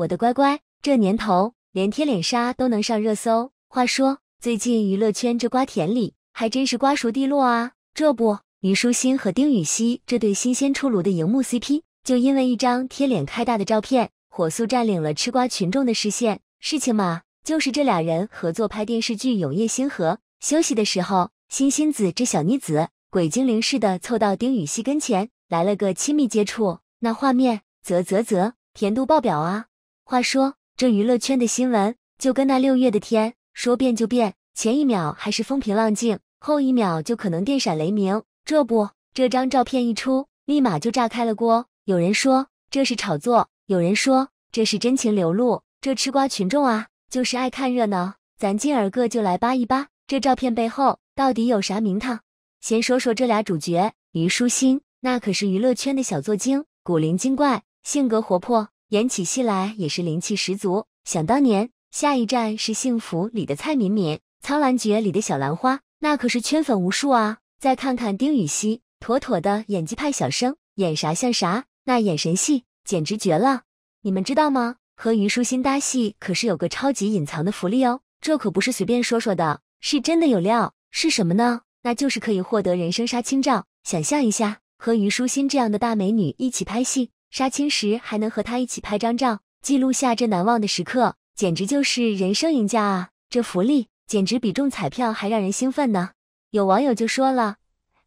我的乖乖，这年头连贴脸杀都能上热搜。话说最近娱乐圈这瓜田里还真是瓜熟蒂落啊！这不，虞书欣和丁禹兮这对新鲜出炉的荧幕 CP，就因为一张贴脸开大的照片，火速占领了吃瓜群众的视线。事情嘛，就是这俩人合作拍电视剧《永夜星河》，休息的时候，欣欣子这小妮子鬼精灵似的凑到丁禹兮跟前，来了个亲密接触，那画面，啧啧啧，甜度爆表啊！话说，这娱乐圈的新闻就跟那六月的天，说变就变。前一秒还是风平浪静，后一秒就可能电闪雷鸣。这不，这张照片一出，立马就炸开了锅。有人说这是炒作，有人说这是真情流露。这吃瓜群众啊，就是爱看热闹。咱今儿个就来扒一扒这照片背后到底有啥名堂。先说说这俩主角虞书欣那可是娱乐圈的小作精，古灵精怪，性格活泼。演起戏来也是灵气十足。想当年，《下一站是幸福》里的蔡敏敏，《苍兰诀》里的小兰花，那可是圈粉无数啊。再看看丁禹兮，妥妥的演技派小生，演啥像啥，那眼神戏简直绝了。你们知道吗？和虞书欣搭戏可是有个超级隐藏的福利哦，这可不是随便说说的，是真的有料。是什么呢？那就是可以获得人生杀青照。想象一下，和虞书欣这样的大美女一起拍戏。杀青时还能和他一起拍张照，记录下这难忘的时刻，简直就是人生赢家啊！这福利简直比中彩票还让人兴奋呢。有网友就说了：“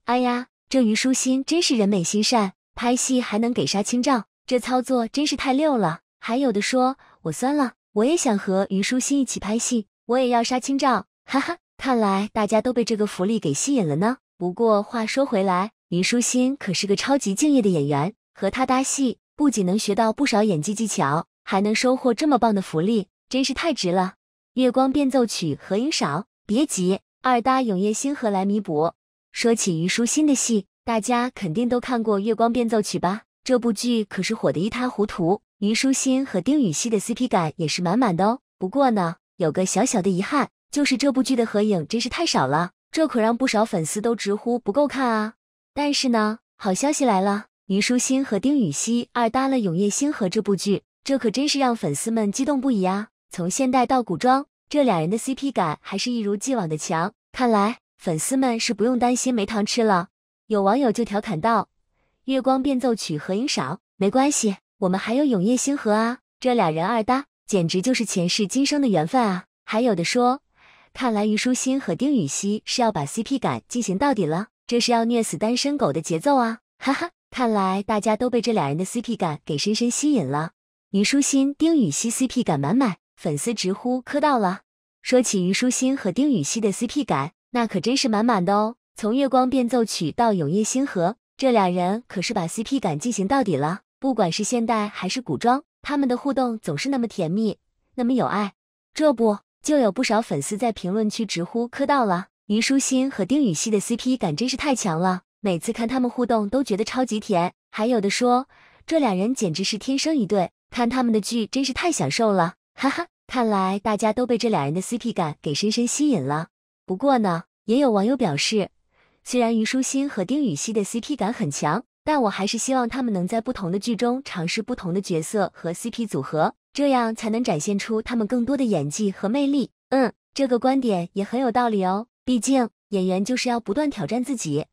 哎呀，这虞书欣真是人美心善，拍戏还能给杀青照，这操作真是太溜了。”还有的说：“我酸了，我也想和虞书欣一起拍戏，我也要杀青照。”哈哈，看来大家都被这个福利给吸引了呢。不过话说回来，虞书欣可是个超级敬业的演员。和他搭戏不仅能学到不少演技技巧，还能收获这么棒的福利，真是太值了！《月光变奏曲》合影少，别急，二搭《永夜星河》来弥补。说起虞书欣的戏，大家肯定都看过《月光变奏曲》吧？这部剧可是火得一塌糊涂，虞书欣和丁禹兮的 CP 感也是满满的哦。不过呢，有个小小的遗憾，就是这部剧的合影真是太少了，这可让不少粉丝都直呼不够看啊！但是呢，好消息来了。虞书欣和丁禹兮二搭了《永夜星河》这部剧，这可真是让粉丝们激动不已啊！从现代到古装，这俩人的 CP 感还是一如既往的强，看来粉丝们是不用担心没糖吃了。有网友就调侃道：“月光变奏曲合影少没关系，我们还有《永夜星河》啊！这俩人二搭，简直就是前世今生的缘分啊！”还有的说：“看来虞书欣和丁禹兮是要把 CP 感进行到底了，这是要虐死单身狗的节奏啊！”哈哈。看来大家都被这俩人的 CP 感给深深吸引了。虞书欣、丁禹兮 CP 感满满，粉丝直呼磕到了。说起虞书欣和丁禹兮的 CP 感，那可真是满满的哦。从《月光变奏曲》到《永夜星河》，这俩人可是把 CP 感进行到底了。不管是现代还是古装，他们的互动总是那么甜蜜，那么有爱。这不就有不少粉丝在评论区直呼磕到了？虞书欣和丁禹兮的 CP 感真是太强了。每次看他们互动都觉得超级甜，还有的说这俩人简直是天生一对，看他们的剧真是太享受了，哈哈！看来大家都被这俩人的 CP 感给深深吸引了。不过呢，也有网友表示，虽然虞书欣和丁禹兮的 CP 感很强，但我还是希望他们能在不同的剧中尝试不同的角色和 CP 组合，这样才能展现出他们更多的演技和魅力。嗯，这个观点也很有道理哦，毕竟演员就是要不断挑战自己。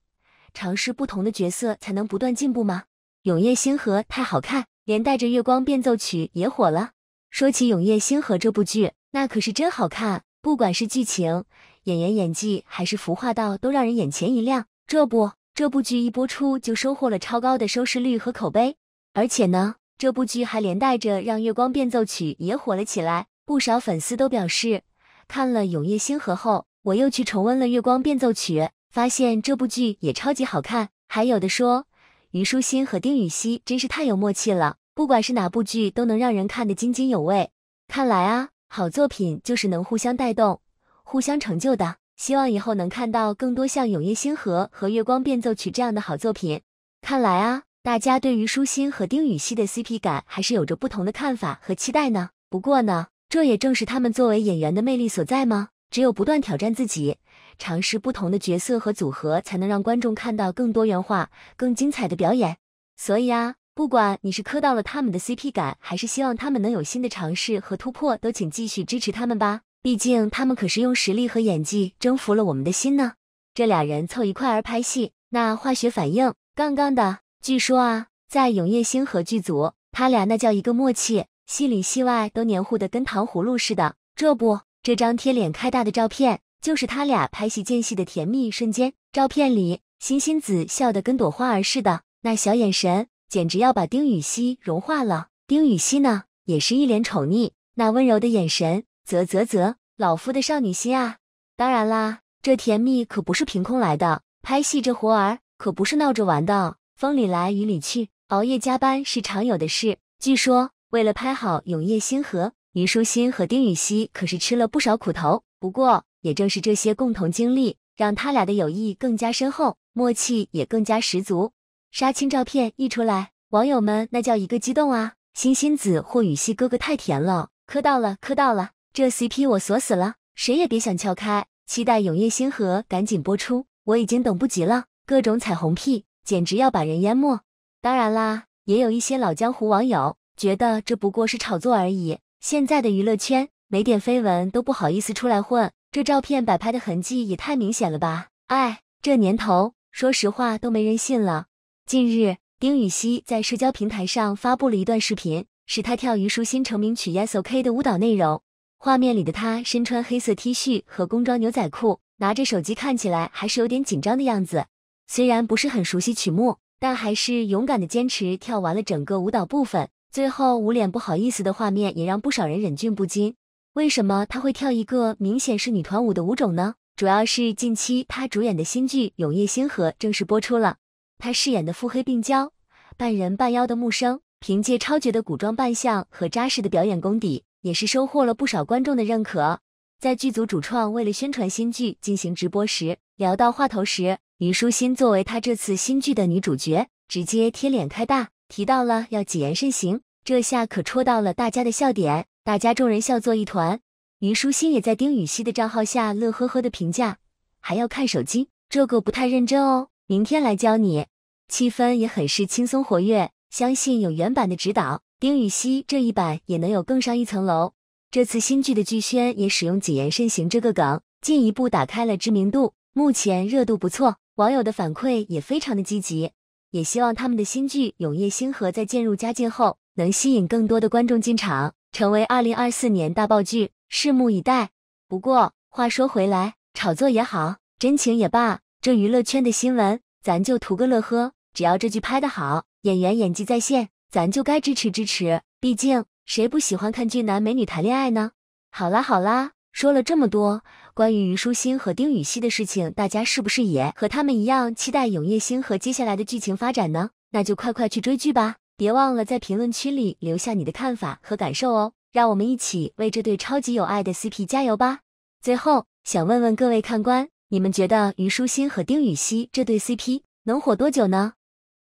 尝试不同的角色才能不断进步吗？《永夜星河》太好看，连带着《月光变奏曲》也火了。说起《永夜星河》这部剧，那可是真好看，不管是剧情、演员演技还是服化道，都让人眼前一亮。这不，这部剧一播出就收获了超高的收视率和口碑。而且呢，这部剧还连带着让《月光变奏曲》也火了起来。不少粉丝都表示，看了《永夜星河》后，我又去重温了《月光变奏曲》。发现这部剧也超级好看，还有的说虞书欣和丁禹兮真是太有默契了，不管是哪部剧都能让人看得津津有味。看来啊，好作品就是能互相带动、互相成就的。希望以后能看到更多像《永夜星河》和《月光变奏曲》这样的好作品。看来啊，大家对于书欣和丁禹兮的 CP 感还是有着不同的看法和期待呢。不过呢，这也正是他们作为演员的魅力所在吗？只有不断挑战自己，尝试不同的角色和组合，才能让观众看到更多元化、更精彩的表演。所以啊，不管你是磕到了他们的 CP 感，还是希望他们能有新的尝试和突破，都请继续支持他们吧。毕竟他们可是用实力和演技征服了我们的心呢。这俩人凑一块儿拍戏，那化学反应杠杠的。据说啊，在《永夜星河》剧组，他俩那叫一个默契，戏里戏外都黏糊的跟糖葫芦似的。这不。这张贴脸开大的照片，就是他俩拍戏间隙的甜蜜瞬间。照片里，欣欣子笑得跟朵花儿似的，那小眼神简直要把丁禹兮融化了。丁禹兮呢，也是一脸宠溺，那温柔的眼神，啧啧啧，老夫的少女心啊！当然啦，这甜蜜可不是凭空来的。拍戏这活儿可不是闹着玩的，风里来雨里去，熬夜加班是常有的事。据说，为了拍好《永夜星河》。虞书欣和丁禹兮可是吃了不少苦头，不过也正是这些共同经历，让他俩的友谊更加深厚，默契也更加十足。杀青照片一出来，网友们那叫一个激动啊！欣欣子或禹锡哥哥太甜了，磕到了，磕到了，这 CP 我锁死了，谁也别想撬开。期待《永夜星河》赶紧播出，我已经等不及了，各种彩虹屁简直要把人淹没。当然啦，也有一些老江湖网友觉得这不过是炒作而已。现在的娱乐圈，没点绯闻都不好意思出来混，这照片摆拍的痕迹也太明显了吧！哎，这年头，说实话都没人信了。近日，丁禹兮在社交平台上发布了一段视频，是他跳虞书欣成名曲《Yes o k 的舞蹈内容。画面里的他身穿黑色 T 恤和工装牛仔裤，拿着手机，看起来还是有点紧张的样子。虽然不是很熟悉曲目，但还是勇敢的坚持跳完了整个舞蹈部分。最后捂脸不好意思的画面，也让不少人忍俊不禁。为什么他会跳一个明显是女团舞的舞种呢？主要是近期他主演的新剧《永夜星河》正式播出了，他饰演的腹黑病娇、半人半妖的木生，凭借超绝的古装扮相和扎实的表演功底，也是收获了不少观众的认可。在剧组主创为了宣传新剧进行直播时，聊到话头时，虞书欣作为他这次新剧的女主角，直接贴脸开大。提到了要谨言慎行，这下可戳到了大家的笑点，大家众人笑作一团。云舒心也在丁禹兮的账号下乐呵呵的评价，还要看手机，这个不太认真哦。明天来教你，气氛也很是轻松活跃。相信有原版的指导，丁禹兮这一版也能有更上一层楼。这次新剧的剧宣也使用谨言慎行这个梗，进一步打开了知名度，目前热度不错，网友的反馈也非常的积极。也希望他们的新剧《永夜星河》在渐入佳境后，能吸引更多的观众进场，成为2024年大爆剧，拭目以待。不过话说回来，炒作也好，真情也罢，这娱乐圈的新闻咱就图个乐呵。只要这剧拍得好，演员演技在线，咱就该支持支持。毕竟谁不喜欢看俊男美女谈恋爱呢？好啦好啦。说了这么多关于虞书欣和丁禹兮的事情，大家是不是也和他们一样期待《永夜星河》接下来的剧情发展呢？那就快快去追剧吧！别忘了在评论区里留下你的看法和感受哦！让我们一起为这对超级有爱的 CP 加油吧！最后，想问问各位看官，你们觉得虞书欣和丁禹兮这对 CP 能火多久呢？